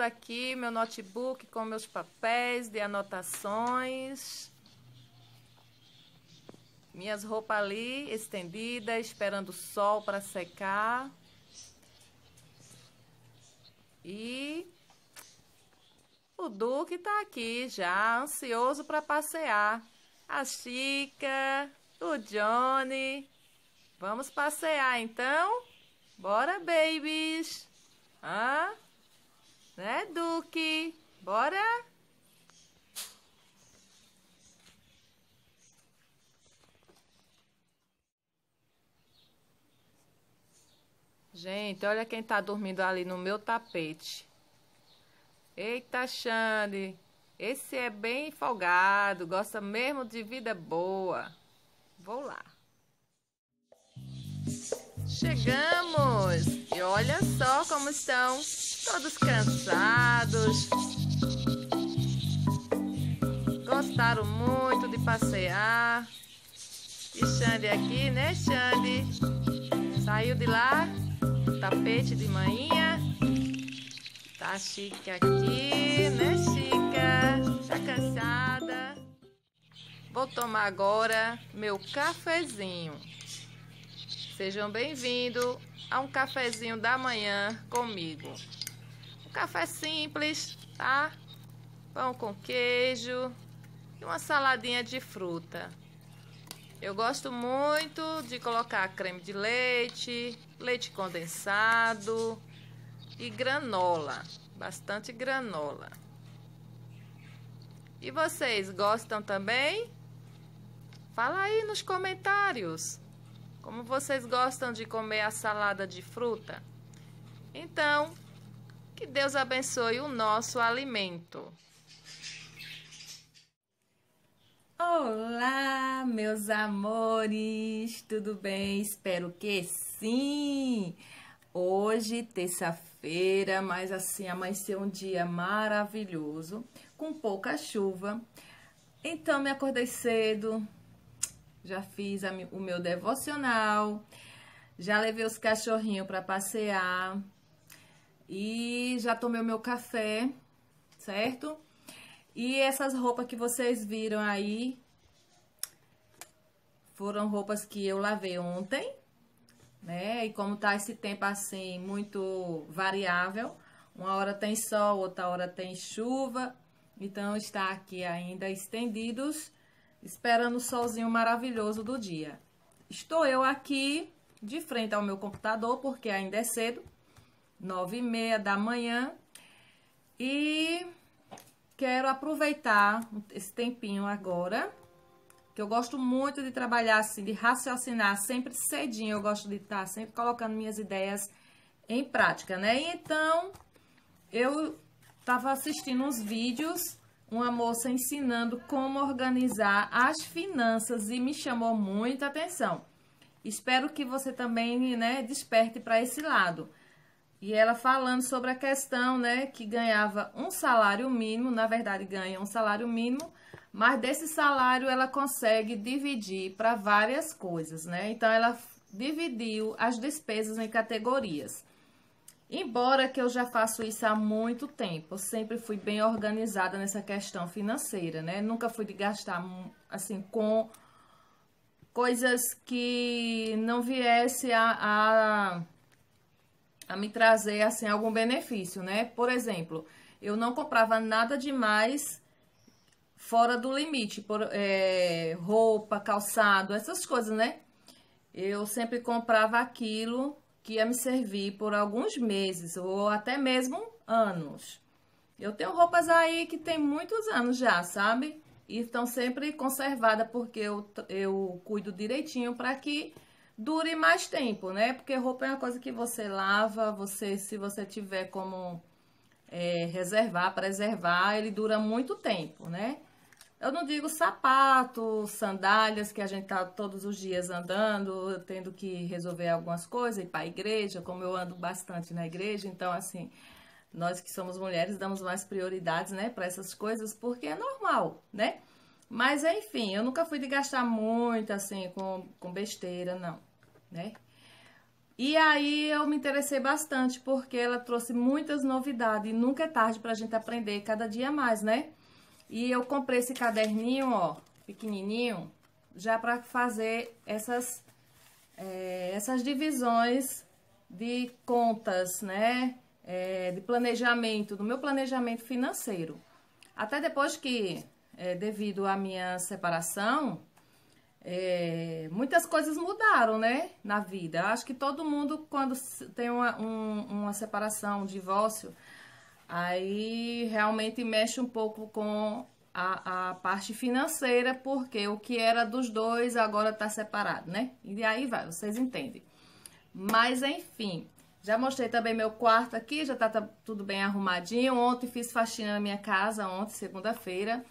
aqui meu notebook com meus papéis de anotações. Minhas roupas ali estendidas, esperando o sol para secar. E o Duque está aqui já, ansioso para passear. A Chica, o Johnny. Vamos passear então? Bora, babies! Hã? Né, Duque? Bora? Gente, olha quem tá dormindo ali no meu tapete. Eita, Xande. Esse é bem folgado, gosta mesmo de vida boa. Vou lá. Chegamos! E olha só como estão Todos cansados. Gostaram muito de passear. E Xande aqui, né, Xande? Saiu de lá, tapete de manhã. Tá chique aqui, né, Chica? Tá cansada? Vou tomar agora meu cafezinho. Sejam bem-vindos a um cafezinho da manhã comigo café simples, tá? Pão com queijo e uma saladinha de fruta. Eu gosto muito de colocar creme de leite, leite condensado e granola, bastante granola. E vocês gostam também? Fala aí nos comentários como vocês gostam de comer a salada de fruta. Então, que Deus abençoe o nosso alimento. Olá, meus amores, tudo bem? Espero que sim! Hoje, terça-feira, mas assim amanheceu um dia maravilhoso, com pouca chuva. Então, me acordei cedo, já fiz o meu devocional, já levei os cachorrinhos para passear, e já tomei o meu café, certo? E essas roupas que vocês viram aí foram roupas que eu lavei ontem, né? E como tá esse tempo assim muito variável, uma hora tem sol, outra hora tem chuva, então está aqui ainda estendidos, esperando o solzinho maravilhoso do dia. Estou eu aqui de frente ao meu computador, porque ainda é cedo, nove e meia da manhã. E quero aproveitar esse tempinho agora, que eu gosto muito de trabalhar assim, de raciocinar sempre cedinho. Eu gosto de estar sempre colocando minhas ideias em prática, né? então, eu estava assistindo uns vídeos, uma moça ensinando como organizar as finanças e me chamou muita atenção. Espero que você também, né, desperte para esse lado. E ela falando sobre a questão, né, que ganhava um salário mínimo, na verdade ganha um salário mínimo, mas desse salário ela consegue dividir para várias coisas, né? Então ela dividiu as despesas em categorias. Embora que eu já faço isso há muito tempo, eu sempre fui bem organizada nessa questão financeira, né? Nunca fui de gastar assim com coisas que não viesse a, a a me trazer assim algum benefício, né? Por exemplo, eu não comprava nada demais fora do limite, por, é, roupa, calçado, essas coisas, né? Eu sempre comprava aquilo que ia me servir por alguns meses ou até mesmo anos. Eu tenho roupas aí que tem muitos anos já, sabe? E estão sempre conservadas porque eu, eu cuido direitinho para que dure mais tempo, né? Porque roupa é uma coisa que você lava, você, se você tiver como é, reservar, preservar, ele dura muito tempo, né? Eu não digo sapato, sandálias, que a gente tá todos os dias andando, tendo que resolver algumas coisas, ir para a igreja, como eu ando bastante na igreja, então assim, nós que somos mulheres damos mais prioridades, né, para essas coisas, porque é normal, né? Mas enfim, eu nunca fui de gastar muito assim com, com besteira, não, né? E aí eu me interessei bastante porque ela trouxe muitas novidades e nunca é tarde para a gente aprender cada dia mais, né? E eu comprei esse caderninho, ó, pequenininho, já para fazer essas, é, essas divisões de contas, né? É, de planejamento, do meu planejamento financeiro. Até depois que é, devido à minha separação, é, muitas coisas mudaram, né, na vida. Eu acho que todo mundo, quando tem uma, um, uma separação, um divórcio, aí realmente mexe um pouco com a, a, parte financeira, porque o que era dos dois agora tá separado, né? E aí vai, vocês entendem. Mas enfim, já mostrei também meu quarto aqui, já tá, tá tudo bem arrumadinho. Ontem fiz faxina na minha casa, ontem, segunda-feira.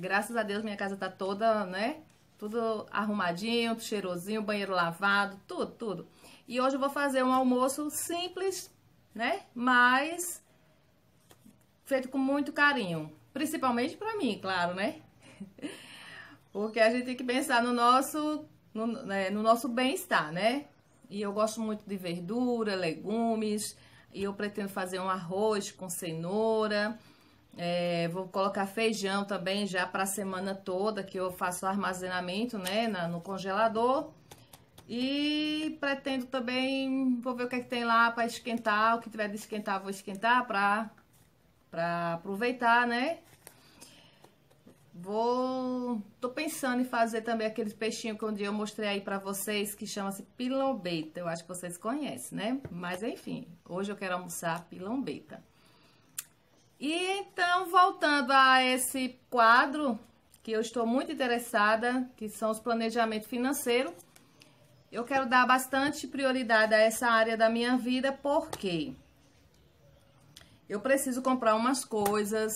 Graças a Deus minha casa tá toda, né? Tudo arrumadinho, cheirosinho, banheiro lavado, tudo, tudo. E hoje eu vou fazer um almoço simples, né? Mas feito com muito carinho. Principalmente pra mim, claro, né? Porque a gente tem que pensar no nosso, no, né, no nosso bem-estar, né? E eu gosto muito de verdura, legumes, e eu pretendo fazer um arroz com cenoura, é, vou colocar feijão também já para a semana toda, que eu faço armazenamento, né, na, no congelador. E pretendo também, vou ver o que, é que tem lá para esquentar, o que tiver de esquentar, vou esquentar para para aproveitar, né? Vou, tô pensando em fazer também aqueles peixinho que um dia eu mostrei aí para vocês, que chama-se pilombeta. Eu acho que vocês conhecem, né? Mas enfim, hoje eu quero almoçar pilombeta. E então, voltando a esse quadro que eu estou muito interessada, que são os planejamentos financeiros, eu quero dar bastante prioridade a essa área da minha vida, porque eu preciso comprar umas coisas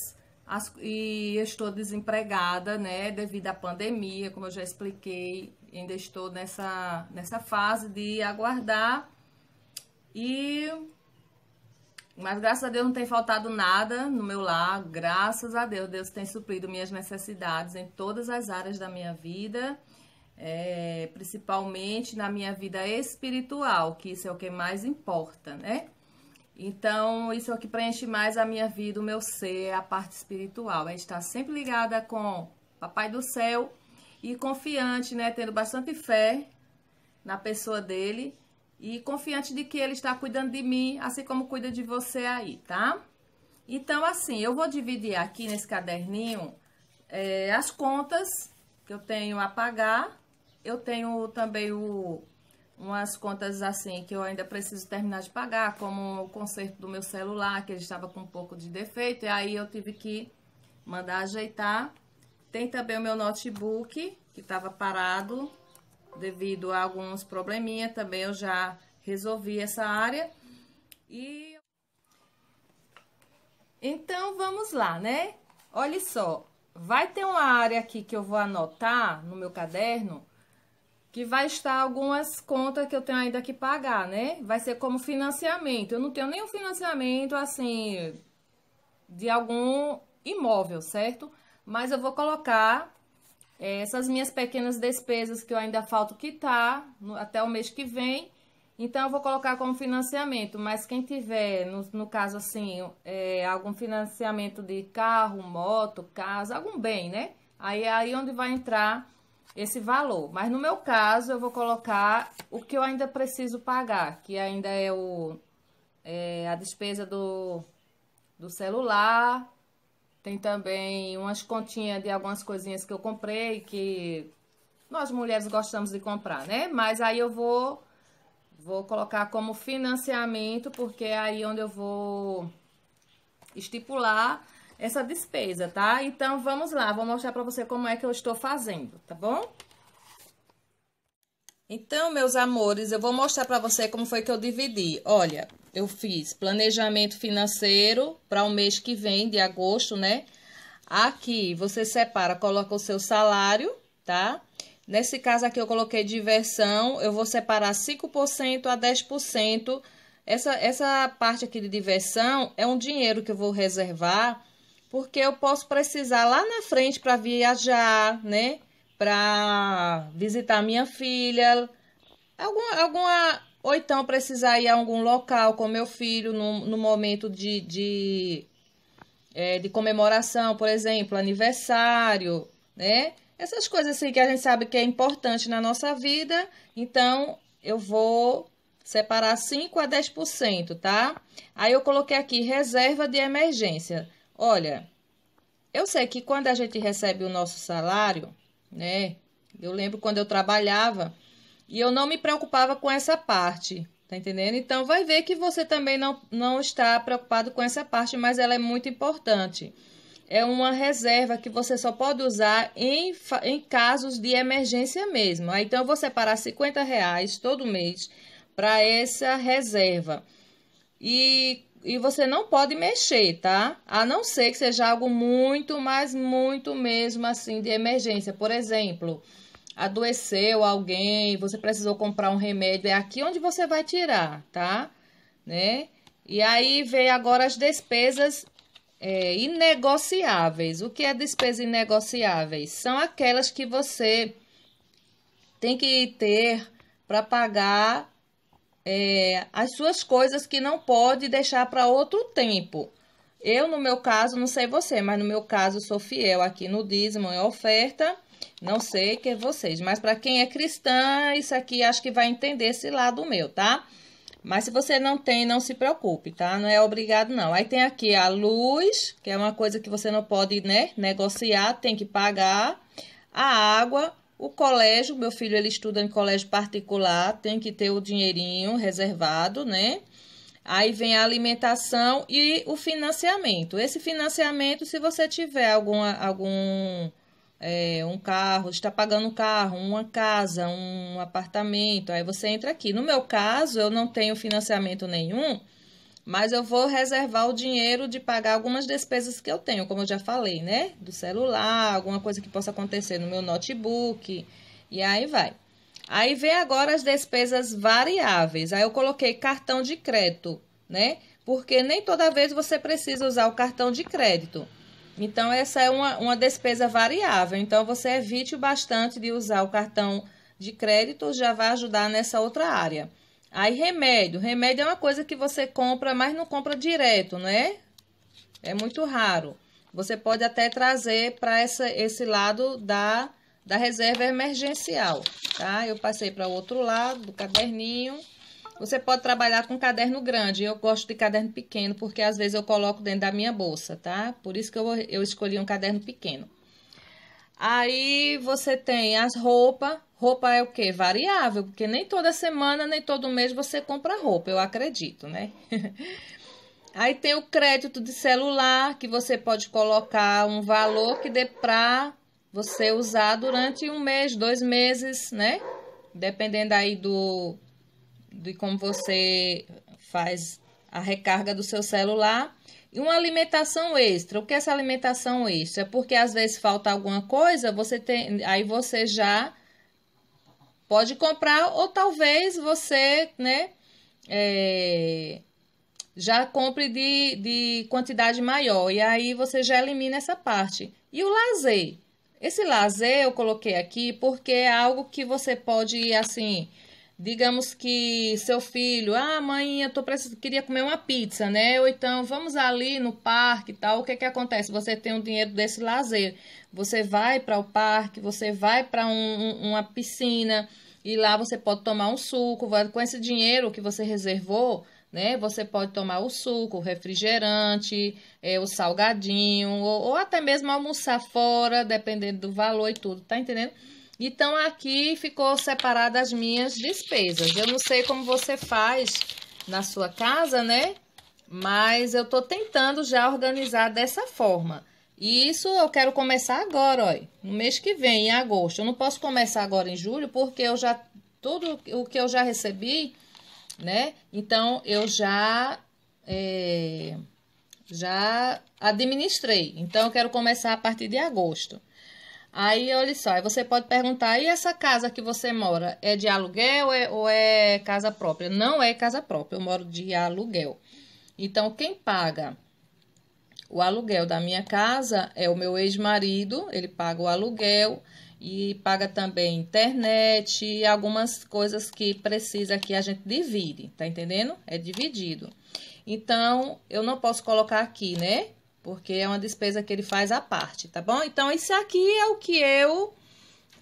as, e estou desempregada, né, devido à pandemia, como eu já expliquei, ainda estou nessa, nessa fase de aguardar e mas graças a Deus não tem faltado nada no meu lar. Graças a Deus, Deus tem suprido minhas necessidades em todas as áreas da minha vida, é, principalmente na minha vida espiritual, que isso é o que mais importa, né? Então, isso é o que preenche mais a minha vida, o meu ser, a parte espiritual. É estar sempre ligada com Papai do Céu e confiante, né? Tendo bastante fé na pessoa dele e confiante de que ele está cuidando de mim, assim como cuida de você aí, tá? Então, assim, eu vou dividir aqui nesse caderninho é, as contas que eu tenho a pagar. Eu tenho também o, umas contas, assim, que eu ainda preciso terminar de pagar, como o conserto do meu celular, que ele estava com um pouco de defeito, e aí eu tive que mandar ajeitar. Tem também o meu notebook, que estava parado, devido a alguns probleminha também eu já resolvi essa área. E então vamos lá, né? Olha só, vai ter uma área aqui que eu vou anotar no meu caderno que vai estar algumas contas que eu tenho ainda que pagar, né? Vai ser como financiamento. Eu não tenho nenhum financiamento assim de algum imóvel, certo? Mas eu vou colocar é, essas minhas pequenas despesas que eu ainda falto quitar tá no, até o mês que vem. Então, eu vou colocar como financiamento, mas quem tiver, no, no caso assim, é, algum financiamento de carro, moto, casa, algum bem, né? Aí é aí onde vai entrar esse valor. Mas no meu caso, eu vou colocar o que eu ainda preciso pagar, que ainda é, o, é a despesa do, do celular, tem também umas continhas de algumas coisinhas que eu comprei, que nós mulheres gostamos de comprar, né? Mas aí eu vou, vou colocar como financiamento, porque é aí onde eu vou estipular essa despesa, tá? Então, vamos lá, vou mostrar para você como é que eu estou fazendo, tá bom? Então, meus amores, eu vou mostrar para você como foi que eu dividi. Olha, eu fiz planejamento financeiro para o mês que vem, de agosto, né? Aqui você separa, coloca o seu salário, tá? Nesse caso aqui eu coloquei diversão, eu vou separar 5% a 10%. Essa, essa parte aqui de diversão é um dinheiro que eu vou reservar, porque eu posso precisar lá na frente para viajar, né? Para visitar minha filha, alguma, alguma ou então precisar ir a algum local com meu filho no, no momento de, de, é, de comemoração, por exemplo, aniversário, né? Essas coisas assim que a gente sabe que é importante na nossa vida, então eu vou separar 5 a 10%, tá? Aí eu coloquei aqui reserva de emergência. Olha, eu sei que quando a gente recebe o nosso salário, né? Eu lembro quando eu trabalhava, e eu não me preocupava com essa parte, tá entendendo? Então vai ver que você também não, não está preocupado com essa parte, mas ela é muito importante. É uma reserva que você só pode usar em, em casos de emergência mesmo. Aí, então, eu vou separar 50 reais todo mês para essa reserva. E e você não pode mexer, tá? A não ser que seja algo muito, mas muito mesmo assim de emergência. Por exemplo, adoeceu alguém, você precisou comprar um remédio, é aqui onde você vai tirar, tá? Né? E aí vem agora as despesas é, inegociáveis. O que é despesa inegociáveis? São aquelas que você tem que ter para pagar é, as suas coisas que não pode deixar para outro tempo. Eu, no meu caso, não sei você, mas no meu caso, sou fiel aqui no dízimo, é oferta não sei que é vocês, mas para quem é cristã, isso aqui acho que vai entender esse lado meu, tá? Mas se você não tem, não se preocupe, tá? Não é obrigado, não. Aí tem aqui a luz, que é uma coisa que você não pode, né, negociar, tem que pagar. A água, o colégio, meu filho, ele estuda em colégio particular, tem que ter o dinheirinho reservado, né? Aí vem a alimentação e o financiamento. Esse financiamento, se você tiver alguma, algum é, um carro, está pagando um carro, uma casa, um apartamento, aí você entra aqui. No meu caso, eu não tenho financiamento nenhum, mas eu vou reservar o dinheiro de pagar algumas despesas que eu tenho, como eu já falei, né? Do celular, alguma coisa que possa acontecer no meu notebook, e aí vai. Aí vem agora as despesas variáveis. Aí eu coloquei cartão de crédito, né? Porque nem toda vez você precisa usar o cartão de crédito. Então, essa é uma, uma despesa variável. Então, você evite bastante de usar o cartão de crédito, já vai ajudar nessa outra área. Aí, remédio. Remédio é uma coisa que você compra, mas não compra direto, né? É muito raro. Você pode até trazer para esse lado da, da reserva emergencial, tá? Eu passei para o outro lado do caderninho. Você pode trabalhar com caderno grande. Eu gosto de caderno pequeno, porque às vezes eu coloco dentro da minha bolsa, tá? Por isso que eu, eu escolhi um caderno pequeno. Aí você tem as roupas. Roupa é o quê? Variável, porque nem toda semana, nem todo mês você compra roupa, eu acredito, né? Aí tem o crédito de celular, que você pode colocar um valor que dê para você usar durante um mês, dois meses, né? Dependendo aí do, de como você faz a recarga do seu celular. E uma alimentação extra. O que é essa alimentação extra? é Porque às vezes falta alguma coisa, você tem, aí você já pode comprar, ou talvez você, né, é, já compre de, de quantidade maior. E aí você já elimina essa parte. E o lazer? Esse lazer eu coloquei aqui porque é algo que você pode, assim, Digamos que seu filho, ah, mãe, eu tô precis... queria comer uma pizza, né? Ou então, vamos ali no parque e tal. O que é que acontece? Você tem um dinheiro desse lazer. Você vai para o parque, você vai para um, uma piscina e lá você pode tomar um suco. Com esse dinheiro que você reservou, né? Você pode tomar o suco, o refrigerante, é, o salgadinho, ou, ou até mesmo almoçar fora, dependendo do valor e tudo, tá entendendo? Então, aqui ficou separada as minhas despesas. Eu não sei como você faz na sua casa, né? Mas eu tô tentando já organizar dessa forma. E isso eu quero começar agora, ó, no mês que vem, em agosto. Eu não posso começar agora em julho, porque eu já tudo o que eu já recebi, né? Então eu já é, já administrei. Então eu quero começar a partir de agosto. Aí, olha só, aí você pode perguntar, e essa casa que você mora, é de aluguel ou é, ou é casa própria? Não é casa própria, eu moro de aluguel. Então, quem paga o aluguel da minha casa é o meu ex-marido, ele paga o aluguel e paga também internet e algumas coisas que precisa que a gente divide, tá entendendo? É dividido. Então, eu não posso colocar aqui, né? porque é uma despesa que ele faz à parte, tá bom? Então, isso aqui é o que eu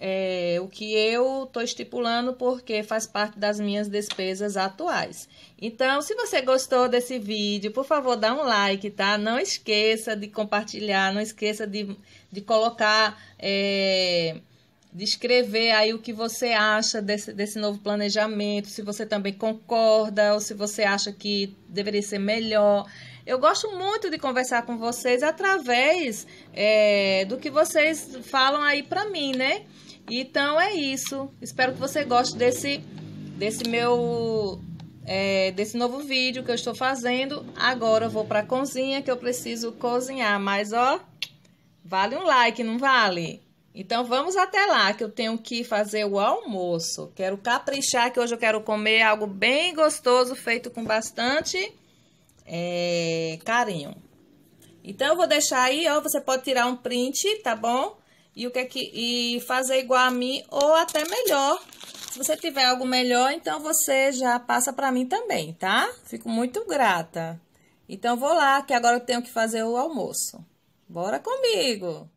é, o que eu estou estipulando porque faz parte das minhas despesas atuais. Então, se você gostou desse vídeo, por favor, dá um like, tá? Não esqueça de compartilhar, não esqueça de, de colocar, é, de escrever aí o que você acha desse, desse novo planejamento, se você também concorda ou se você acha que deveria ser melhor. Eu gosto muito de conversar com vocês através é, do que vocês falam aí para mim, né? Então é isso. Espero que você goste desse, desse meu é, desse novo vídeo que eu estou fazendo. Agora eu vou para a cozinha que eu preciso cozinhar, mas ó, vale um like, não vale? Então vamos até lá que eu tenho que fazer o almoço. Quero caprichar que hoje eu quero comer algo bem gostoso feito com bastante é, carinho. Então, eu vou deixar aí, ó, você pode tirar um print, tá bom? E, o que é que, e fazer igual a mim, ou até melhor. Se você tiver algo melhor, então você já passa pra mim também, tá? Fico muito grata. Então, vou lá, que agora eu tenho que fazer o almoço. Bora comigo!